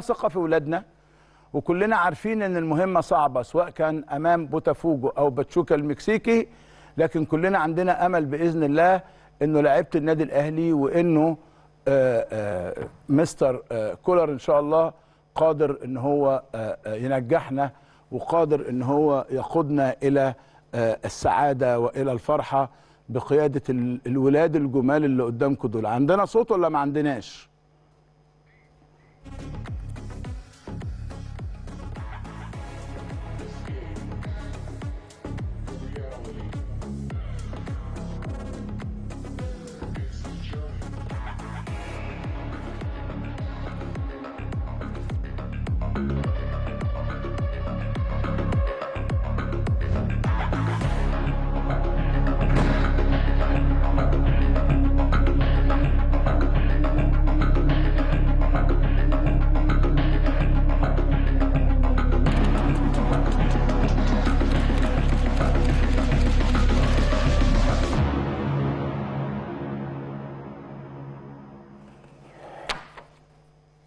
ثقه في اولادنا وكلنا عارفين ان المهمه صعبه سواء كان امام بوتافوجو او باتشوكا المكسيكي لكن كلنا عندنا امل باذن الله انه لعيبه النادي الاهلي وانه آه، آه، مستر آه، كولر ان شاء الله قادر ان هو ينجحنا وقادر ان هو يقودنا الى السعاده والى الفرحه بقياده الولاد الجمال اللي قدامكم دول عندنا صوت ولا ما عندناش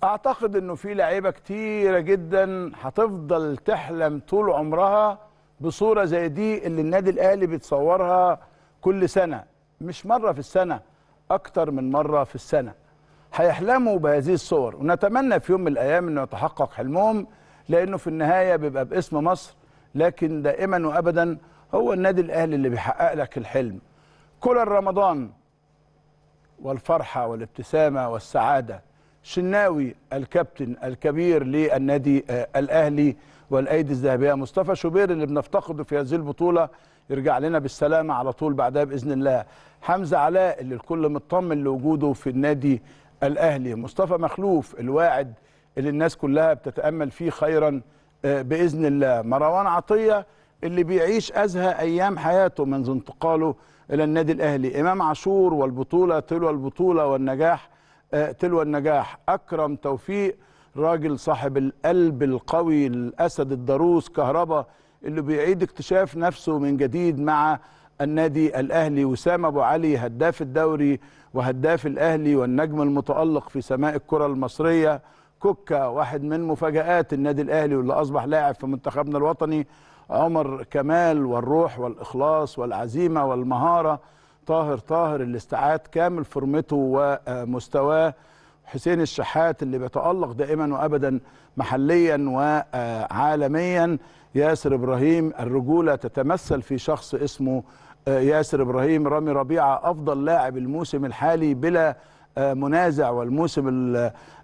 اعتقد انه في لعيبه كتيره جدا هتفضل تحلم طول عمرها بصوره زي دي اللي النادي الاهلي بيتصورها كل سنه مش مره في السنه اكتر من مره في السنه هيحلموا بهذه الصور ونتمنى في يوم من الايام انه يتحقق حلمهم لانه في النهايه بيبقى باسم مصر لكن دائما وابدا هو النادي الاهلي اللي بيحقق لك الحلم كل رمضان والفرحه والابتسامه والسعاده شناوي الكابتن الكبير للنادي آه، الاهلي والايدي الذهبيه مصطفى شوبير اللي بنفتقده في هذه البطوله يرجع لنا بالسلامه على طول بعدها باذن الله حمزه علاء اللي الكل مطمن لوجوده في النادي الاهلي مصطفى مخلوف الواعد اللي الناس كلها بتتامل فيه خيرا آه، باذن الله مروان عطيه اللي بيعيش ازهى ايام حياته منذ انتقاله الى النادي الاهلي امام عاشور والبطوله تلو البطوله والنجاح آه، تلو النجاح أكرم توفيق راجل صاحب القلب القوي الأسد الضروس كهربا اللي بيعيد اكتشاف نفسه من جديد مع النادي الأهلي وسام أبو علي هداف الدوري وهداف الأهلي والنجم المتألق في سماء الكرة المصرية كوكا واحد من مفاجآت النادي الأهلي واللي أصبح لاعب في منتخبنا الوطني عمر كمال والروح والإخلاص والعزيمة والمهارة طاهر طاهر اللي استعاد كامل فورمته ومستواه حسين الشحات اللي بيتألق دائما وأبدا محليا وعالميا ياسر إبراهيم الرجولة تتمثل في شخص اسمه ياسر إبراهيم رامي ربيعة أفضل لاعب الموسم الحالي بلا منازع والموسم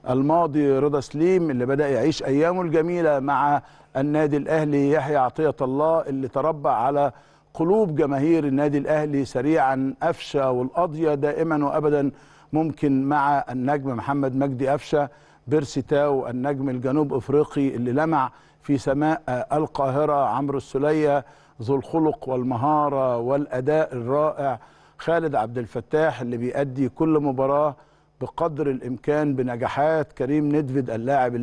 الماضي رضا سليم اللي بدأ يعيش أيامه الجميلة مع النادي الأهلي يحيى عطية الله اللي تربى على قلوب جماهير النادي الأهلي سريعا افشى والقضية دائما وأبدا ممكن مع النجم محمد مجدي بيرسي بيرسيتاو النجم الجنوب أفريقي اللي لمع في سماء القاهرة عمرو السلية ذو الخلق والمهارة والأداء الرائع خالد عبد الفتاح اللي بيأدي كل مباراة بقدر الإمكان بنجاحات كريم ندفد اللاعب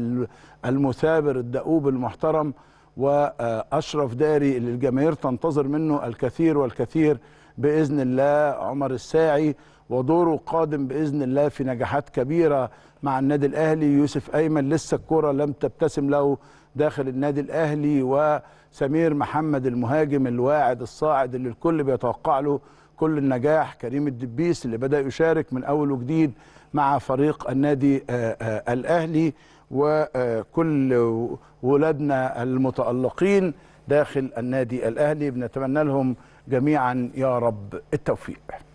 المثابر الدؤوب المحترم واشرف داري اللي الجماهير تنتظر منه الكثير والكثير باذن الله عمر الساعي ودوره قادم باذن الله في نجاحات كبيره مع النادي الاهلي يوسف ايمن لسه الكره لم تبتسم له داخل النادي الاهلي وسمير محمد المهاجم الواعد الصاعد اللي الكل بيتوقع له كل النجاح كريم الدبيس اللي بدأ يشارك من أول وجديد مع فريق النادي آه، آه، الأهلي وكل ولادنا المتألقين داخل النادي الأهلي بنتمنى لهم جميعا يا رب التوفيق